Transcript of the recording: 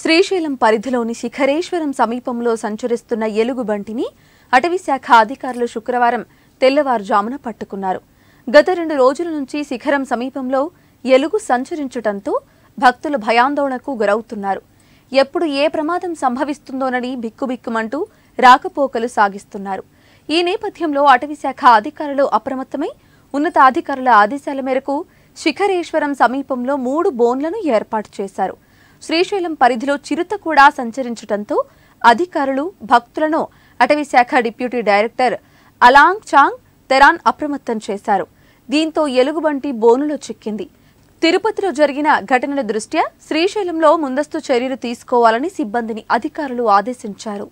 శ్రీశైలం పరిధిలోని శిఖరేశ్వరం సమీపంలో సంచరిస్తున్న ఎలుగుబంటిని అటవీశాఖ అధికారులు శుక్రవారం తెల్లవారుజామున పట్టుకున్నారు గత రెండు రోజుల నుంచి శిఖరం సమీపంలో ఎలుగు సంచరించటంతో భక్తులు భయాందోళనకు గురవుతున్నారు ఎప్పుడు ఏ ప్రమాదం సంభవిస్తుందోనని బిక్కుబిక్కుమంటూ రాకపోకలు సాగిస్తున్నారు ఈ నేపథ్యంలో అటవీశాఖ అధికారులు అప్రమత్తమై ఉన్నతాధికారుల ఆదేశాల మేరకు శిఖరేశ్వరం సమీపంలో మూడు బోన్లను ఏర్పాటు చేశారు శ్రీశైలం పరిధిలో చిరుత కూడా సంచరించడంతో అధికారులు భక్తులను అటవీశాఖ డిప్యూటీ డైరెక్టర్ అలాంగ్ చాంగ్ తెరాన్ అప్రమత్తం చేశారు దీంతో ఎలుగుబంటి బోనులో చిక్కింది తిరుపతిలో జరిగిన ఘటనల దృష్ట్యా శ్రీశైలంలో ముందస్తు చర్యలు తీసుకోవాలని సిబ్బందిని అధికారులు ఆదేశించారు